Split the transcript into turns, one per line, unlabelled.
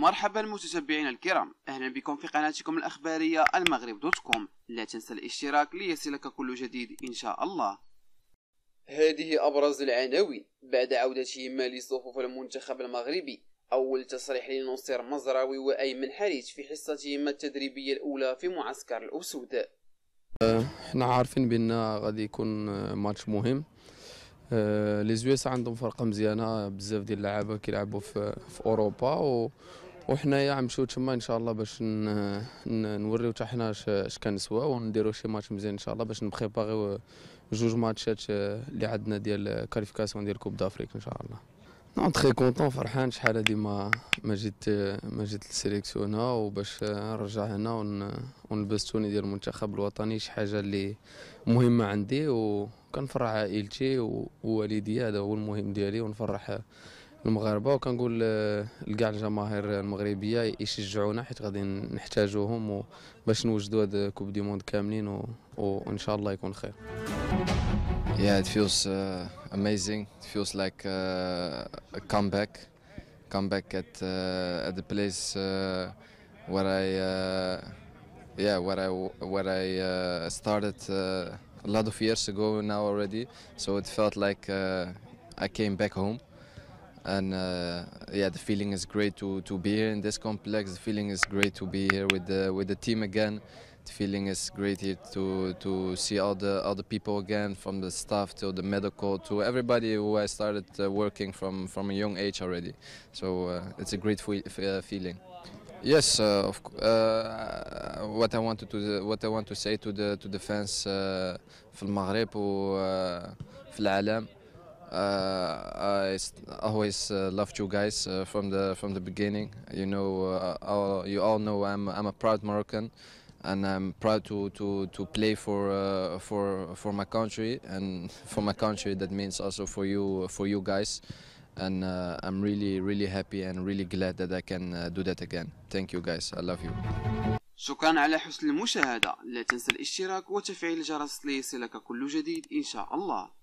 مرحبا متتبعينا الكرام اهلا بكم في قناتكم الاخباريه المغرب دوت كوم لا تنسى الاشتراك ليصلك كل جديد ان شاء الله هذه ابرز العناوين بعد عودتهما لصفوف المنتخب المغربي اول تصريح لنصير مزراوي وايمن حريش في حصتهما التدريبيه الاولى في معسكر الاسود
احنا عارفين بان غادي يكون ماتش مهم آه، لي زويس عندهم فرقه مزيانه بزاف ديال اللعابه كيلعبوا في, في اوروبا و وحنايا عم نمشيو تما ان شاء الله باش نوريو حتى حنا اش كنسوا ونديرو شي ماتش مزيان ان شاء الله باش نبريباريو جوج ماتشات اللي عندنا ديال كاليفيكاسيون ديال كوب دافريك ان شاء الله نو تخي كونتون فرحان شحال هادي ما ما جيت ما جيت للسيليكسيون هنا وباش نرجع هنا ونلبس توني ديال المنتخب الوطني شي حاجه اللي مهمه عندي وكنفرح عائلتي ووالدي هذا هو المهم ديالي ونفرح المغاربه وكنقول لكاع الجماهير المغربيه يشجعونا حيت غادي نحتاجوهم باش نوجدوا هاد كوب دي موند
كاملين و... وان شاء الله يكون خير Yeah, it feels uh, amazing. It feels like uh, a comeback, comeback at uh, at the place uh, where I, uh, yeah, where I where I uh, started uh, a lot of years ago now already. So it felt like uh, I came back home. and uh, yeah, the feeling is great to, to be here in this complex. The feeling is great to be here with the with the team again. The feeling is great here to to see all the all the people again, from the staff to the medical to everybody who I started uh, working from from a young age already. So uh, it's a great uh, feeling. Yes, uh, of, uh, what I wanted to what I want to say to the to the fans في المغرب the world. I always loved you guys from the from the beginning. You know, all, you all know I'm I'm a proud Moroccan, and I'm proud to to to play for uh, for for my country and for my country that means also for you for you guys and uh, I'm really really happy and really glad that I can uh, do that again thank you guys I love you
شكرا على حسن المشاهدة لا تنسى الاشتراك وتفعيل الجرس ليصلك كل جديد إن شاء الله